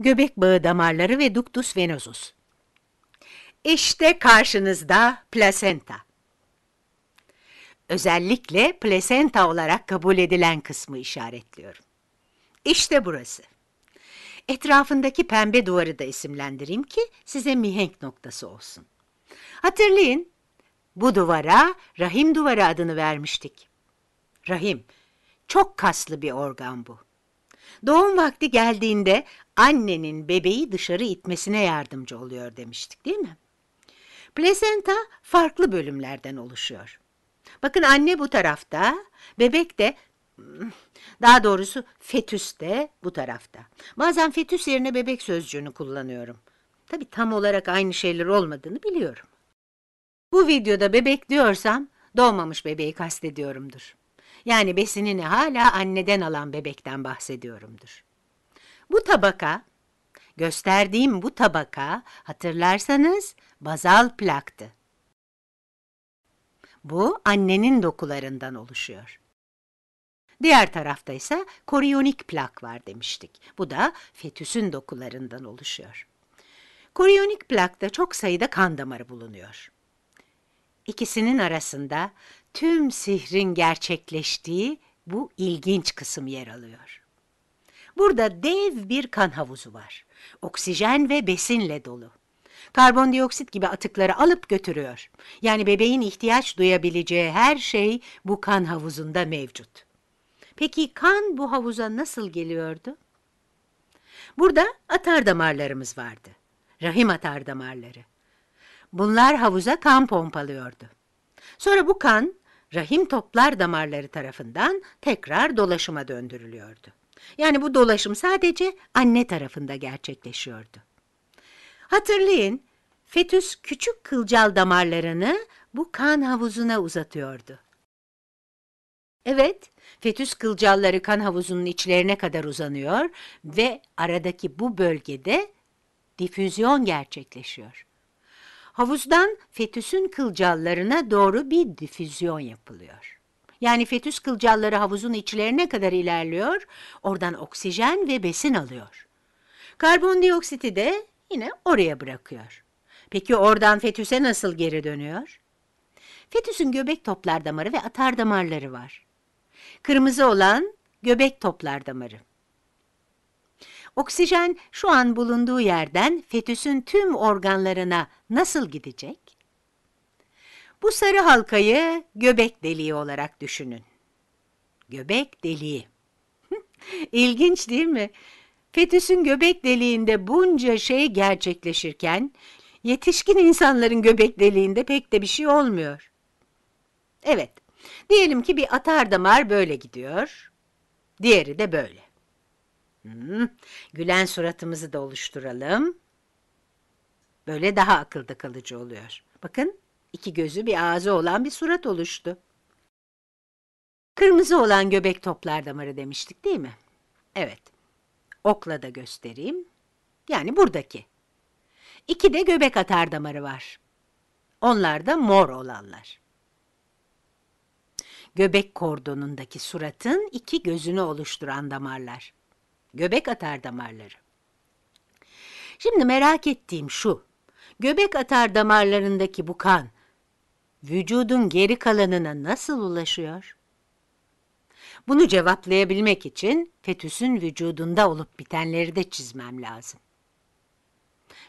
göbek bağı damarları ve ductus venosus. İşte karşınızda plasenta. Özellikle plasenta olarak kabul edilen kısmı işaretliyorum. İşte burası. Etrafındaki pembe duvarı da isimlendireyim ki size mihenk noktası olsun. Hatırlayın, bu duvara rahim duvarı adını vermiştik. Rahim, çok kaslı bir organ bu. Doğum vakti geldiğinde annenin bebeği dışarı itmesine yardımcı oluyor demiştik değil mi? Plasenta farklı bölümlerden oluşuyor. Bakın anne bu tarafta, bebek de daha doğrusu fetüs de bu tarafta. Bazen fetüs yerine bebek sözcüğünü kullanıyorum. Tabi tam olarak aynı şeyler olmadığını biliyorum. Bu videoda bebek diyorsam doğmamış bebeği kastediyorumdur yani besinini hala anneden alan bebekten bahsediyorumdur. Bu tabaka, gösterdiğim bu tabaka hatırlarsanız bazal plaktı. Bu annenin dokularından oluşuyor. Diğer tarafta ise korionik plak var demiştik. Bu da fetüsün dokularından oluşuyor. Korionik plakta çok sayıda kan damarı bulunuyor. İkisinin arasında tüm sihrin gerçekleştiği bu ilginç kısım yer alıyor. Burada dev bir kan havuzu var. Oksijen ve besinle dolu. Karbondioksit gibi atıkları alıp götürüyor. Yani bebeğin ihtiyaç duyabileceği her şey bu kan havuzunda mevcut. Peki kan bu havuza nasıl geliyordu? Burada atar damarlarımız vardı. Rahim atar damarları. Bunlar havuza kan pompalıyordu. Sonra bu kan rahim toplar damarları tarafından tekrar dolaşıma döndürülüyordu. Yani bu dolaşım sadece anne tarafında gerçekleşiyordu. Hatırlayın, fetüs küçük kılcal damarlarını bu kan havuzuna uzatıyordu. Evet, fetüs kılcalları kan havuzunun içlerine kadar uzanıyor ve aradaki bu bölgede difüzyon gerçekleşiyor. Havuzdan fetüsün kılcallarına doğru bir difüzyon yapılıyor. Yani fetüs kılcalları havuzun içlerine kadar ilerliyor, oradan oksijen ve besin alıyor. Karbondioksiti de yine oraya bırakıyor. Peki oradan fetüse nasıl geri dönüyor? Fetüsün göbek toplar damarı ve atar damarları var. Kırmızı olan göbek toplar damarı. Oksijen şu an bulunduğu yerden fetüsün tüm organlarına nasıl gidecek? Bu sarı halkayı göbek deliği olarak düşünün. Göbek deliği. İlginç değil mi? Fetüsün göbek deliğinde bunca şey gerçekleşirken yetişkin insanların göbek deliğinde pek de bir şey olmuyor. Evet, diyelim ki bir atar damar böyle gidiyor, diğeri de böyle. Hmm. Gülen suratımızı da oluşturalım. Böyle daha akılda kalıcı oluyor. Bakın iki gözü bir ağzı olan bir surat oluştu. Kırmızı olan göbek toplar damarı demiştik değil mi? Evet. Okla da göstereyim. Yani buradaki. İki de göbek atar damarı var. Onlar da mor olanlar. Göbek kordonundaki suratın iki gözünü oluşturan damarlar. Göbek atar damarları. Şimdi merak ettiğim şu. Göbek atar damarlarındaki bu kan vücudun geri kalanına nasıl ulaşıyor? Bunu cevaplayabilmek için fetüsün vücudunda olup bitenleri de çizmem lazım.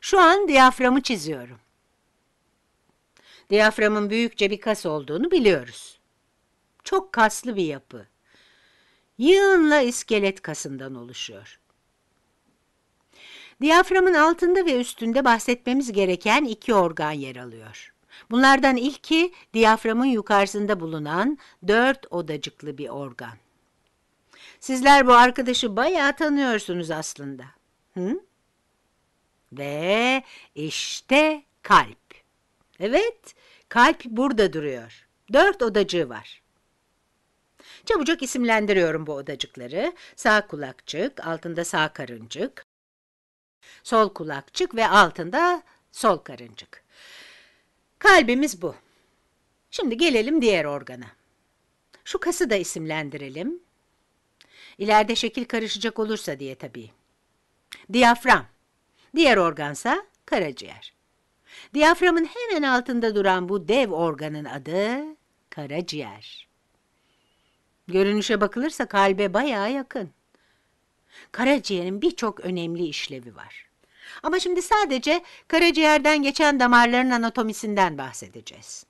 Şu an diyaframı çiziyorum. Diyaframın büyükçe bir kas olduğunu biliyoruz. Çok kaslı bir yapı yığınla iskelet kasından oluşuyor. Diyaframın altında ve üstünde bahsetmemiz gereken iki organ yer alıyor. Bunlardan ilki diyaframın yukarısında bulunan dört odacıklı bir organ. Sizler bu arkadaşı bayağı tanıyorsunuz aslında. Hı? Ve işte kalp. Evet, kalp burada duruyor. Dört odacığı var. Çabucak isimlendiriyorum bu odacıkları. Sağ kulakçık, altında sağ karıncık, sol kulakçık ve altında sol karıncık. Kalbimiz bu. Şimdi gelelim diğer organa. Şu kası da isimlendirelim. İleride şekil karışacak olursa diye tabii. Diyafram. Diğer organsa karaciğer. Diyaframın hemen altında duran bu dev organın adı karaciğer. Görünüşe bakılırsa kalbe bayağı yakın. Karaciğerin birçok önemli işlevi var. Ama şimdi sadece karaciğerden geçen damarların anatomisinden bahsedeceğiz.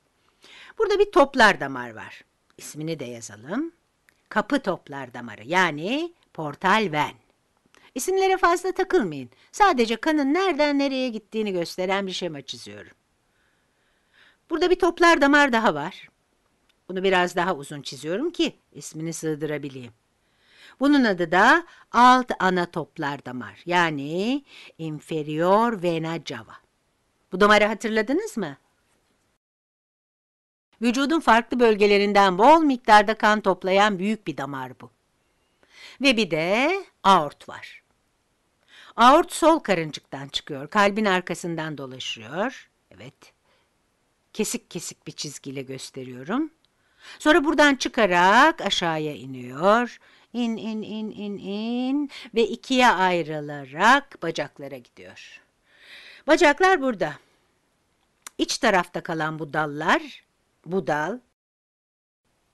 Burada bir toplar damar var. İsmini de yazalım. Kapı toplar damarı yani portal ven. İsimlere fazla takılmayın. Sadece kanın nereden nereye gittiğini gösteren bir şema çiziyorum. Burada bir toplar damar daha var. Bunu biraz daha uzun çiziyorum ki ismini sığdırabileyim. Bunun adı da alt ana toplar damar yani inferior vena cava. Bu damarı hatırladınız mı? Vücudun farklı bölgelerinden bol miktarda kan toplayan büyük bir damar bu. Ve bir de aort var. Aort sol karıncıktan çıkıyor, kalbin arkasından dolaşıyor. Evet, kesik kesik bir çizgiyle gösteriyorum. Sonra buradan çıkarak aşağıya iniyor. İn in in in in ve ikiye ayrılarak bacaklara gidiyor. Bacaklar burada. İç tarafta kalan bu dallar, bu dal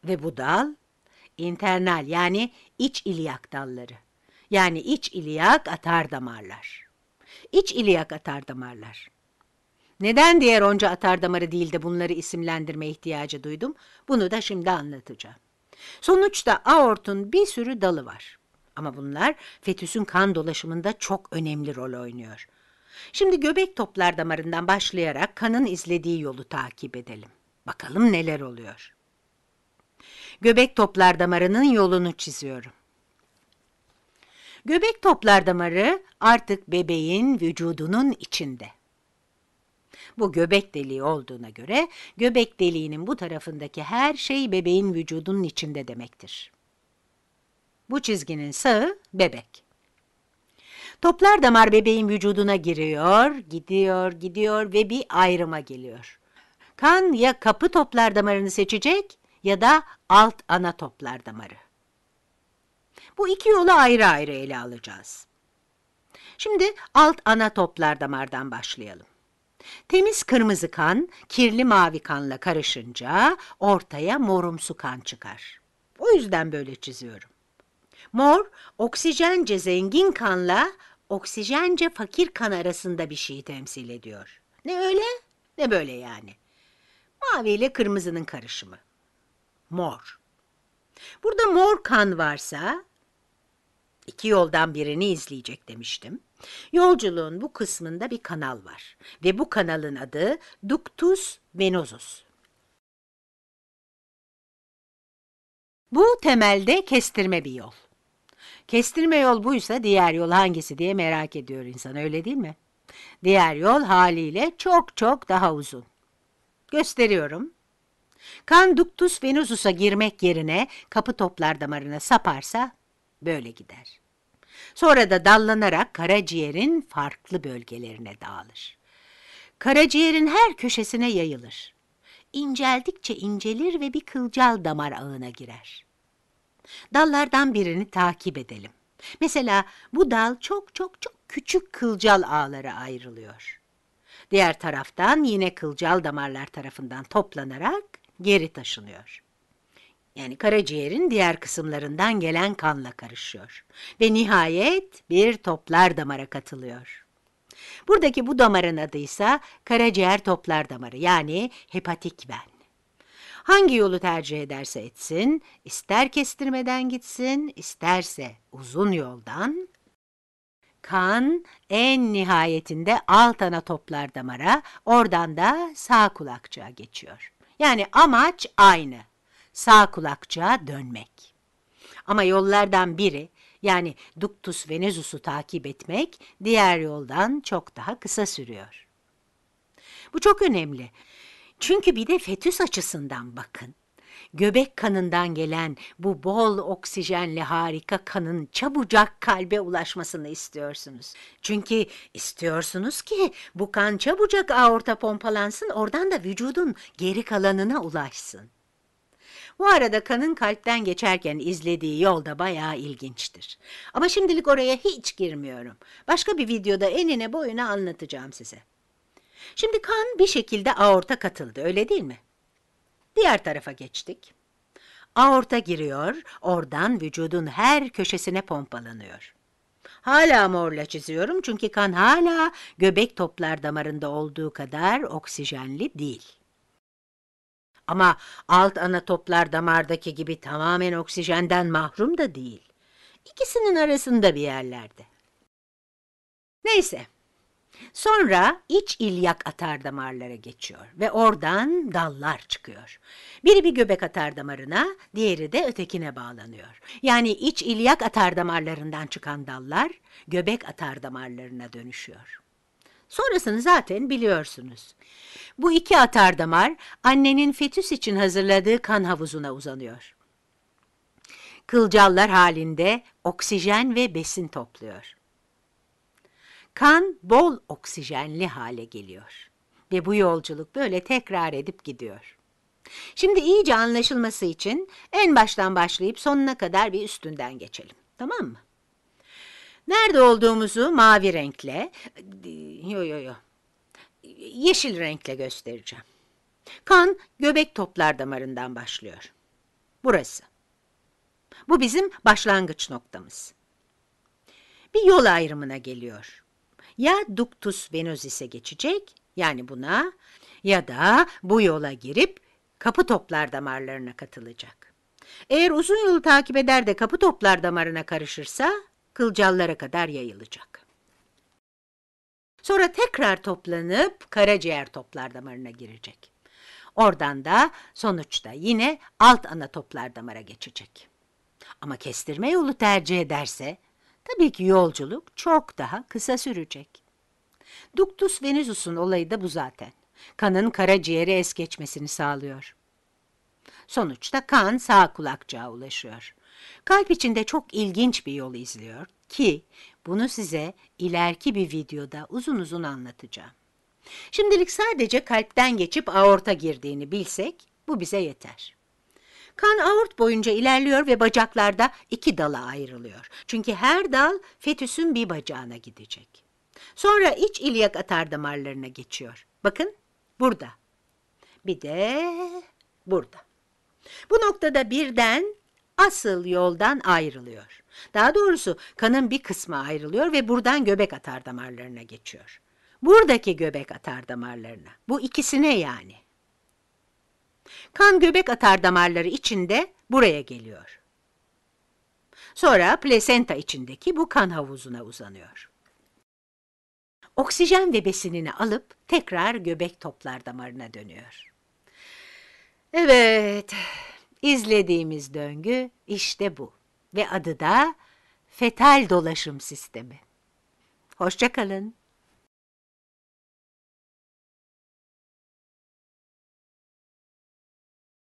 ve bu dal internal yani iç iliyak dalları. Yani iç iliyak atar damarlar. İç iliyak atar damarlar. Neden diğer onca atar damarı değil de bunları isimlendirme ihtiyacı duydum? Bunu da şimdi anlatacağım. Sonuçta aortun bir sürü dalı var. Ama bunlar fetüsün kan dolaşımında çok önemli rol oynuyor. Şimdi göbek toplar damarından başlayarak kanın izlediği yolu takip edelim. Bakalım neler oluyor. Göbek toplar damarının yolunu çiziyorum. Göbek toplar damarı artık bebeğin vücudunun içinde. Bu göbek deliği olduğuna göre göbek deliğinin bu tarafındaki her şey bebeğin vücudunun içinde demektir. Bu çizginin sağı bebek. Toplar damar bebeğin vücuduna giriyor, gidiyor, gidiyor ve bir ayrıma geliyor. Kan ya kapı toplar damarını seçecek ya da alt ana toplar damarı. Bu iki yolu ayrı ayrı ele alacağız. Şimdi alt ana toplar damardan başlayalım. Temiz kırmızı kan kirli mavi kanla karışınca ortaya morumsu kan çıkar. O yüzden böyle çiziyorum. Mor, oksijence zengin kanla oksijence fakir kan arasında bir şeyi temsil ediyor. Ne öyle ne böyle yani. Mavi ile kırmızının karışımı. Mor. Burada mor kan varsa İki yoldan birini izleyecek demiştim. Yolculuğun bu kısmında bir kanal var ve bu kanalın adı ductus venosus. Bu temelde kestirme bir yol. Kestirme yol buysa diğer yol hangisi diye merak ediyor insan öyle değil mi? Diğer yol haliyle çok çok daha uzun. Gösteriyorum. Kan ductus venosus'a girmek yerine kapı toplar damarına saparsa Böyle gider. Sonra da dallanarak karaciğerin farklı bölgelerine dağılır. Karaciğerin her köşesine yayılır. İnceldikçe incelir ve bir kılcal damar ağına girer. Dallardan birini takip edelim. Mesela bu dal çok çok çok küçük kılcal ağlara ayrılıyor. Diğer taraftan yine kılcal damarlar tarafından toplanarak geri taşınıyor yani karaciğerin diğer kısımlarından gelen kanla karışıyor ve nihayet bir toplar damara katılıyor. Buradaki bu damarın adı ise karaciğer toplar damarı yani hepatik ven. Hangi yolu tercih ederse etsin, ister kestirmeden gitsin, isterse uzun yoldan, kan en nihayetinde alt ana toplar damara, oradan da sağ kulakçığa geçiyor. Yani amaç aynı sağ kulakçığa dönmek. Ama yollardan biri yani Ductus Venesus'u takip etmek diğer yoldan çok daha kısa sürüyor. Bu çok önemli. Çünkü bir de fetüs açısından bakın. Göbek kanından gelen bu bol oksijenli harika kanın çabucak kalbe ulaşmasını istiyorsunuz. Çünkü istiyorsunuz ki bu kan çabucak aorta pompalansın oradan da vücudun geri kalanına ulaşsın. Bu arada kanın kalpten geçerken izlediği yol da bayağı ilginçtir. Ama şimdilik oraya hiç girmiyorum. Başka bir videoda enine boyuna anlatacağım size. Şimdi kan bir şekilde aorta katıldı öyle değil mi? Diğer tarafa geçtik. Aorta giriyor, oradan vücudun her köşesine pompalanıyor. Hala morla çiziyorum çünkü kan hala göbek toplar damarında olduğu kadar oksijenli değil. Ama alt ana toplar damardaki gibi tamamen oksijenden mahrum da değil. İkisinin arasında bir yerlerde. Neyse. Sonra iç ilyak atar damarlara geçiyor ve oradan dallar çıkıyor. Biri bir göbek atar damarına, diğeri de ötekine bağlanıyor. Yani iç ilyak atar damarlarından çıkan dallar göbek atar damarlarına dönüşüyor. Sonrasını zaten biliyorsunuz. Bu iki atar damar annenin fetüs için hazırladığı kan havuzuna uzanıyor. Kılcallar halinde oksijen ve besin topluyor. Kan bol oksijenli hale geliyor ve bu yolculuk böyle tekrar edip gidiyor. Şimdi iyice anlaşılması için en baştan başlayıp sonuna kadar bir üstünden geçelim. Tamam mı? Nerede olduğumuzu mavi renkle, e, yo yo yo, yeşil renkle göstereceğim. Kan göbek toplar damarından başlıyor. Burası. Bu bizim başlangıç noktamız. Bir yol ayrımına geliyor. Ya ductus venosis'e geçecek, yani buna, ya da bu yola girip kapı toplar damarlarına katılacak. Eğer uzun yolu takip eder de kapı toplar damarına karışırsa kılcallara kadar yayılacak. Sonra tekrar toplanıp karaciğer toplar damarına girecek. Oradan da sonuçta yine alt ana toplar damara geçecek. Ama kestirme yolu tercih ederse tabii ki yolculuk çok daha kısa sürecek. Ductus Venusus'un olayı da bu zaten. Kanın karaciğere es geçmesini sağlıyor. Sonuçta kan sağ kulakçığa ulaşıyor. Kalp içinde çok ilginç bir yol izliyor ki bunu size ileriki bir videoda uzun uzun anlatacağım. Şimdilik sadece kalpten geçip aorta girdiğini bilsek bu bize yeter. Kan aort boyunca ilerliyor ve bacaklarda iki dala ayrılıyor. Çünkü her dal fetüsün bir bacağına gidecek. Sonra iç ilyak atar damarlarına geçiyor. Bakın burada. Bir de burada. Bu noktada birden asıl yoldan ayrılıyor. Daha doğrusu kanın bir kısmı ayrılıyor ve buradan göbek atar damarlarına geçiyor. Buradaki göbek atar damarlarına. Bu ikisine yani. Kan göbek atar damarları içinde buraya geliyor. Sonra plasenta içindeki bu kan havuzuna uzanıyor. Oksijen ve besinini alıp tekrar göbek toplar damarına dönüyor. Evet... İzlediğimiz döngü işte bu ve adı da fetal dolaşım sistemi. Hoşçakalın.